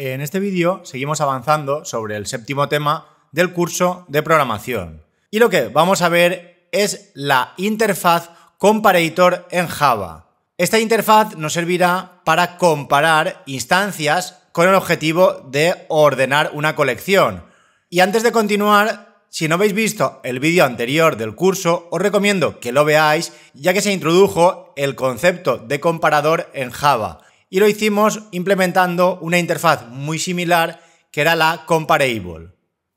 En este vídeo seguimos avanzando sobre el séptimo tema del curso de programación. Y lo que vamos a ver es la interfaz Comparator en Java. Esta interfaz nos servirá para comparar instancias con el objetivo de ordenar una colección. Y antes de continuar, si no habéis visto el vídeo anterior del curso, os recomiendo que lo veáis ya que se introdujo el concepto de comparador en Java y lo hicimos implementando una interfaz muy similar que era la Comparable.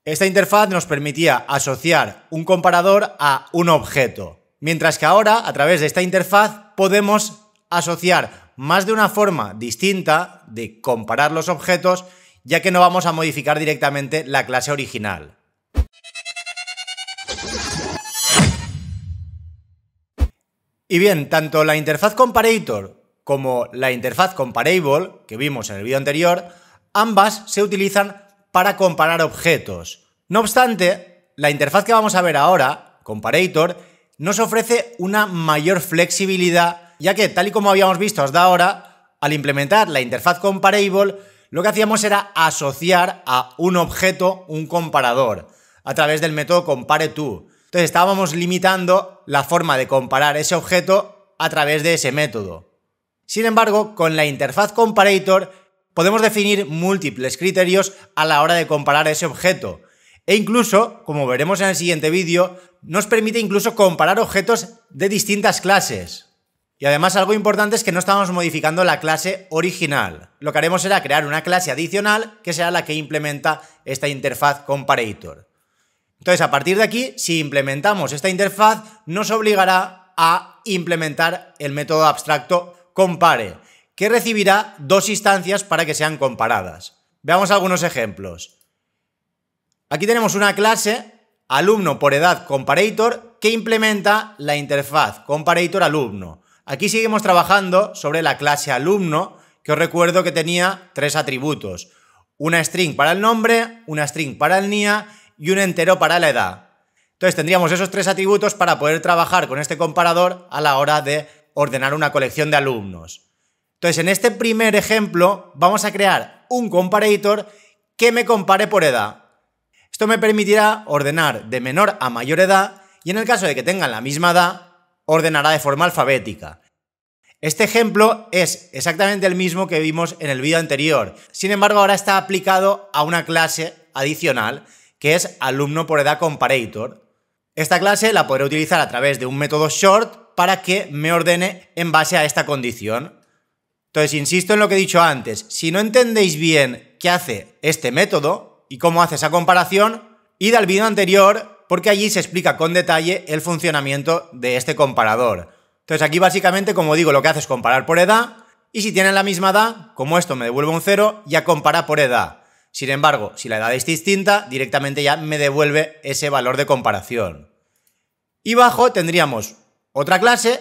Esta interfaz nos permitía asociar un comparador a un objeto, mientras que ahora a través de esta interfaz podemos asociar más de una forma distinta de comparar los objetos ya que no vamos a modificar directamente la clase original. Y bien, tanto la interfaz Comparator como la interfaz Comparable, que vimos en el vídeo anterior, ambas se utilizan para comparar objetos. No obstante, la interfaz que vamos a ver ahora, Comparator, nos ofrece una mayor flexibilidad, ya que tal y como habíamos visto hasta ahora, al implementar la interfaz Comparable, lo que hacíamos era asociar a un objeto un comparador a través del método compareTo. Entonces estábamos limitando la forma de comparar ese objeto a través de ese método. Sin embargo, con la interfaz comparator podemos definir múltiples criterios a la hora de comparar ese objeto. E incluso, como veremos en el siguiente vídeo, nos permite incluso comparar objetos de distintas clases. Y además algo importante es que no estamos modificando la clase original. Lo que haremos será crear una clase adicional que será la que implementa esta interfaz comparator. Entonces, a partir de aquí, si implementamos esta interfaz, nos obligará a implementar el método abstracto compare, que recibirá dos instancias para que sean comparadas. Veamos algunos ejemplos. Aquí tenemos una clase, alumno por edad comparator, que implementa la interfaz comparator alumno. Aquí seguimos trabajando sobre la clase alumno, que os recuerdo que tenía tres atributos. Una string para el nombre, una string para el NIA y un entero para la edad. Entonces tendríamos esos tres atributos para poder trabajar con este comparador a la hora de ordenar una colección de alumnos. Entonces, en este primer ejemplo, vamos a crear un comparator que me compare por edad. Esto me permitirá ordenar de menor a mayor edad y en el caso de que tengan la misma edad, ordenará de forma alfabética. Este ejemplo es exactamente el mismo que vimos en el vídeo anterior. Sin embargo, ahora está aplicado a una clase adicional que es alumno por edad comparator. Esta clase la podré utilizar a través de un método short para que me ordene en base a esta condición. Entonces, insisto en lo que he dicho antes, si no entendéis bien qué hace este método y cómo hace esa comparación, id al vídeo anterior porque allí se explica con detalle el funcionamiento de este comparador. Entonces, aquí básicamente, como digo, lo que hace es comparar por edad y si tienen la misma edad, como esto me devuelve un 0, ya compara por edad. Sin embargo, si la edad es distinta, directamente ya me devuelve ese valor de comparación. Y bajo tendríamos otra clase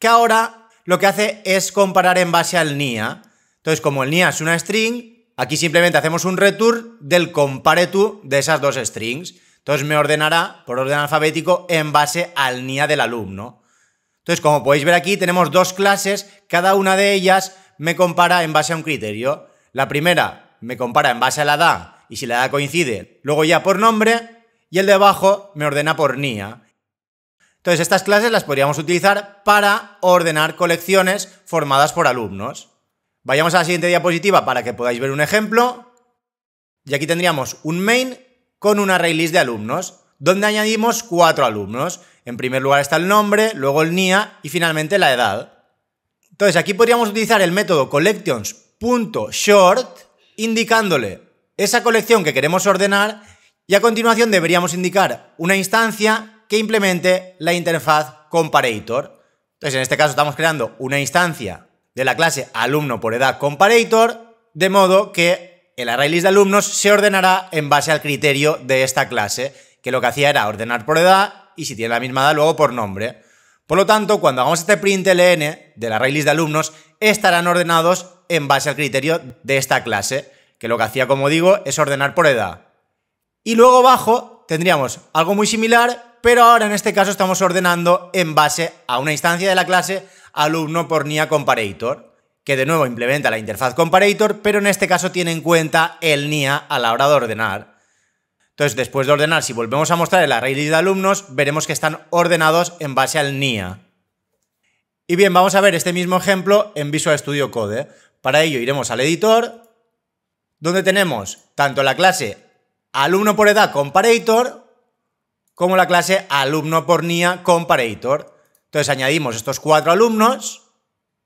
que ahora lo que hace es comparar en base al NIA. Entonces, como el NIA es una string, aquí simplemente hacemos un return del compare to de esas dos strings. Entonces me ordenará por orden alfabético en base al NIA del alumno. Entonces, como podéis ver aquí, tenemos dos clases, cada una de ellas me compara en base a un criterio. La primera me compara en base a la edad y si la edad coincide, luego ya por nombre, y el de abajo me ordena por NIA. Entonces, estas clases las podríamos utilizar para ordenar colecciones formadas por alumnos. Vayamos a la siguiente diapositiva para que podáis ver un ejemplo. Y aquí tendríamos un main con un array de alumnos, donde añadimos cuatro alumnos. En primer lugar está el nombre, luego el NIA y finalmente la edad. Entonces, aquí podríamos utilizar el método collections.short indicándole esa colección que queremos ordenar y a continuación deberíamos indicar una instancia que implemente la interfaz comparator. Entonces, en este caso estamos creando una instancia de la clase alumno por edad comparator, de modo que el array list de alumnos se ordenará en base al criterio de esta clase, que lo que hacía era ordenar por edad y si tiene la misma edad luego por nombre. Por lo tanto, cuando hagamos este println del array list de alumnos, estarán ordenados en base al criterio de esta clase, que lo que hacía, como digo, es ordenar por edad. Y luego abajo tendríamos algo muy similar, pero ahora en este caso estamos ordenando en base a una instancia de la clase alumno por NIA Comparator, que de nuevo implementa la interfaz Comparator, pero en este caso tiene en cuenta el NIA a la hora de ordenar. Entonces, después de ordenar, si volvemos a mostrar el array de alumnos, veremos que están ordenados en base al NIA. Y bien, vamos a ver este mismo ejemplo en Visual Studio Code. ¿eh? Para ello iremos al editor, donde tenemos tanto la clase alumno por edad comparator como la clase alumno por NIA comparator. Entonces añadimos estos cuatro alumnos,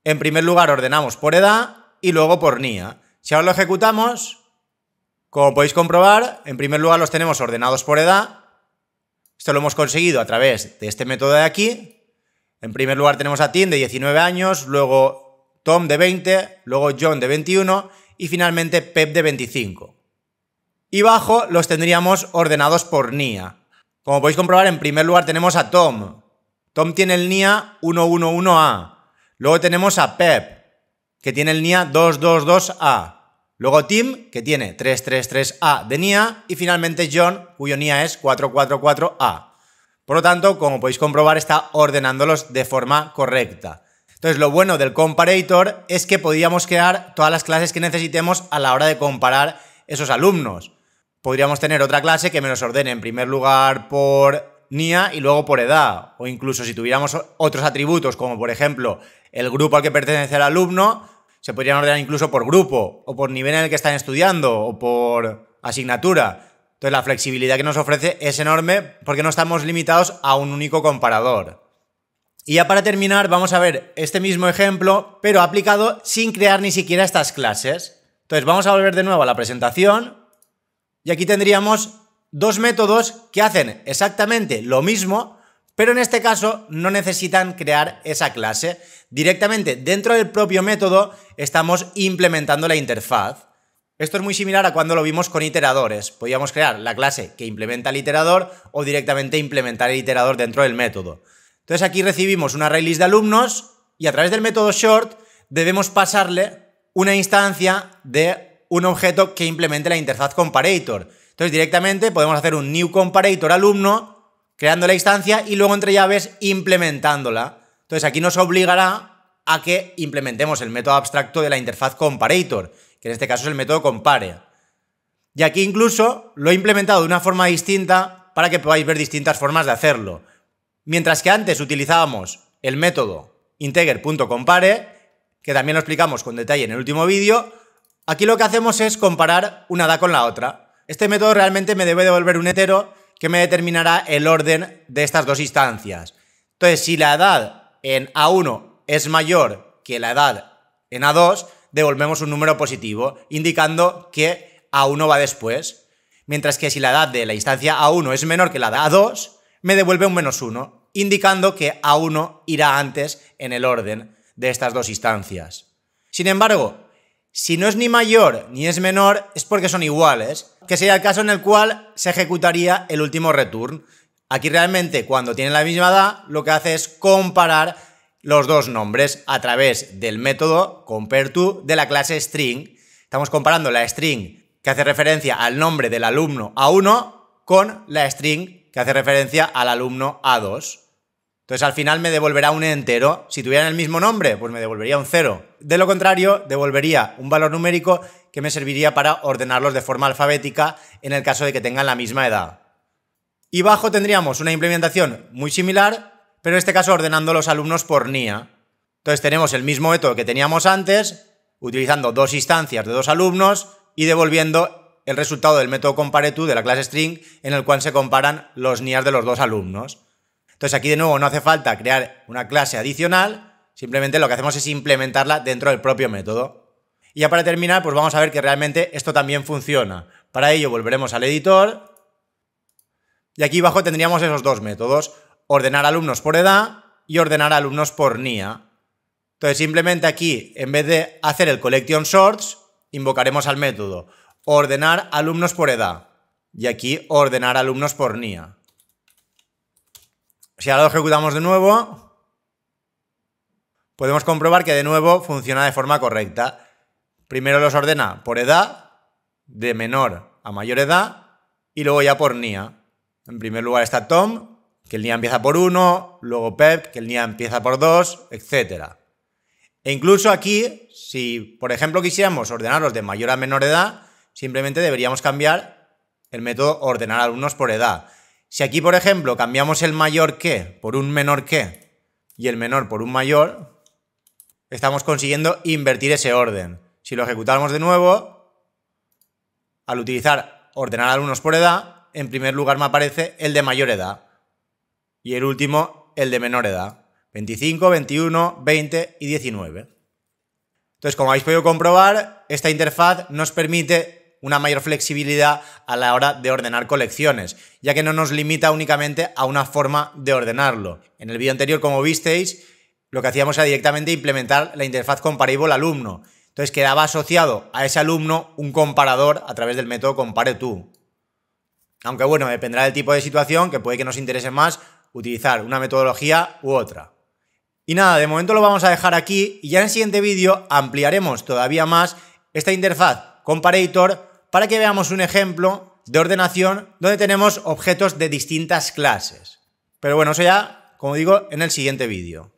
en primer lugar ordenamos por edad y luego por NIA. Si ahora lo ejecutamos, como podéis comprobar, en primer lugar los tenemos ordenados por edad. Esto lo hemos conseguido a través de este método de aquí. En primer lugar tenemos a Tim de 19 años, luego Tom de 20, luego John de 21 y finalmente Pep de 25. Y bajo los tendríamos ordenados por NIA. Como podéis comprobar, en primer lugar tenemos a Tom. Tom tiene el NIA 111A. Luego tenemos a Pep, que tiene el NIA 222A. Luego Tim, que tiene 333A de NIA. Y finalmente John, cuyo NIA es 444A. Por lo tanto, como podéis comprobar, está ordenándolos de forma correcta. Entonces, lo bueno del comparator es que podíamos crear todas las clases que necesitemos a la hora de comparar esos alumnos podríamos tener otra clase que me los ordene en primer lugar por NIA y luego por edad. O incluso si tuviéramos otros atributos, como por ejemplo el grupo al que pertenece el alumno, se podrían ordenar incluso por grupo, o por nivel en el que están estudiando, o por asignatura. Entonces la flexibilidad que nos ofrece es enorme porque no estamos limitados a un único comparador. Y ya para terminar vamos a ver este mismo ejemplo, pero aplicado sin crear ni siquiera estas clases. Entonces vamos a volver de nuevo a la presentación y aquí tendríamos dos métodos que hacen exactamente lo mismo, pero en este caso no necesitan crear esa clase. Directamente dentro del propio método estamos implementando la interfaz. Esto es muy similar a cuando lo vimos con iteradores. Podíamos crear la clase que implementa el iterador o directamente implementar el iterador dentro del método. Entonces aquí recibimos una array list de alumnos y a través del método short debemos pasarle una instancia de un objeto que implemente la interfaz comparator. Entonces directamente podemos hacer un new comparator alumno, creando la instancia y luego entre llaves implementándola. Entonces aquí nos obligará a que implementemos el método abstracto de la interfaz comparator, que en este caso es el método compare. Y aquí incluso lo he implementado de una forma distinta para que podáis ver distintas formas de hacerlo. Mientras que antes utilizábamos el método integer.compare, que también lo explicamos con detalle en el último vídeo, Aquí lo que hacemos es comparar una edad con la otra. Este método realmente me debe devolver un hetero que me determinará el orden de estas dos instancias. Entonces, si la edad en A1 es mayor que la edad en A2, devolvemos un número positivo, indicando que A1 va después. Mientras que si la edad de la instancia A1 es menor que la de A2, me devuelve un menos 1, indicando que A1 irá antes en el orden de estas dos instancias. Sin embargo, si no es ni mayor ni es menor, es porque son iguales, que sería el caso en el cual se ejecutaría el último return. Aquí realmente, cuando tienen la misma edad, lo que hace es comparar los dos nombres a través del método compareTo de la clase string. Estamos comparando la string que hace referencia al nombre del alumno A1 con la string que hace referencia al alumno A2. Entonces al final me devolverá un entero. Si tuvieran el mismo nombre, pues me devolvería un cero. De lo contrario, devolvería un valor numérico que me serviría para ordenarlos de forma alfabética en el caso de que tengan la misma edad. Y bajo tendríamos una implementación muy similar, pero en este caso ordenando los alumnos por NIA. Entonces tenemos el mismo método que teníamos antes, utilizando dos instancias de dos alumnos y devolviendo el resultado del método compareTo de la clase string en el cual se comparan los NIAs de los dos alumnos. Entonces aquí de nuevo no hace falta crear una clase adicional, Simplemente lo que hacemos es implementarla dentro del propio método. Y ya para terminar, pues vamos a ver que realmente esto también funciona. Para ello volveremos al editor y aquí abajo tendríamos esos dos métodos, ordenar alumnos por edad y ordenar alumnos por NIA. Entonces simplemente aquí, en vez de hacer el collection sorts, invocaremos al método ordenar alumnos por edad y aquí ordenar alumnos por NIA. Si ahora lo ejecutamos de nuevo, podemos comprobar que de nuevo funciona de forma correcta. Primero los ordena por edad, de menor a mayor edad, y luego ya por NIA. En primer lugar está Tom, que el NIA empieza por 1, luego Pep, que el NIA empieza por 2, etc. E incluso aquí, si por ejemplo quisiéramos ordenarlos de mayor a menor edad, simplemente deberíamos cambiar el método ordenar alumnos por edad. Si aquí, por ejemplo, cambiamos el mayor que por un menor que y el menor por un mayor, estamos consiguiendo invertir ese orden. Si lo ejecutamos de nuevo, al utilizar ordenar alumnos por edad, en primer lugar me aparece el de mayor edad y el último el de menor edad, 25, 21, 20 y 19. Entonces, como habéis podido comprobar, esta interfaz nos permite una mayor flexibilidad a la hora de ordenar colecciones, ya que no nos limita únicamente a una forma de ordenarlo. En el vídeo anterior, como visteis, lo que hacíamos era directamente implementar la interfaz comparable alumno. Entonces quedaba asociado a ese alumno un comparador a través del método CompareTo. Aunque bueno, dependerá del tipo de situación que puede que nos interese más utilizar una metodología u otra. Y nada, de momento lo vamos a dejar aquí y ya en el siguiente vídeo ampliaremos todavía más esta interfaz comparator para que veamos un ejemplo de ordenación donde tenemos objetos de distintas clases. Pero bueno, eso ya, como digo, en el siguiente vídeo.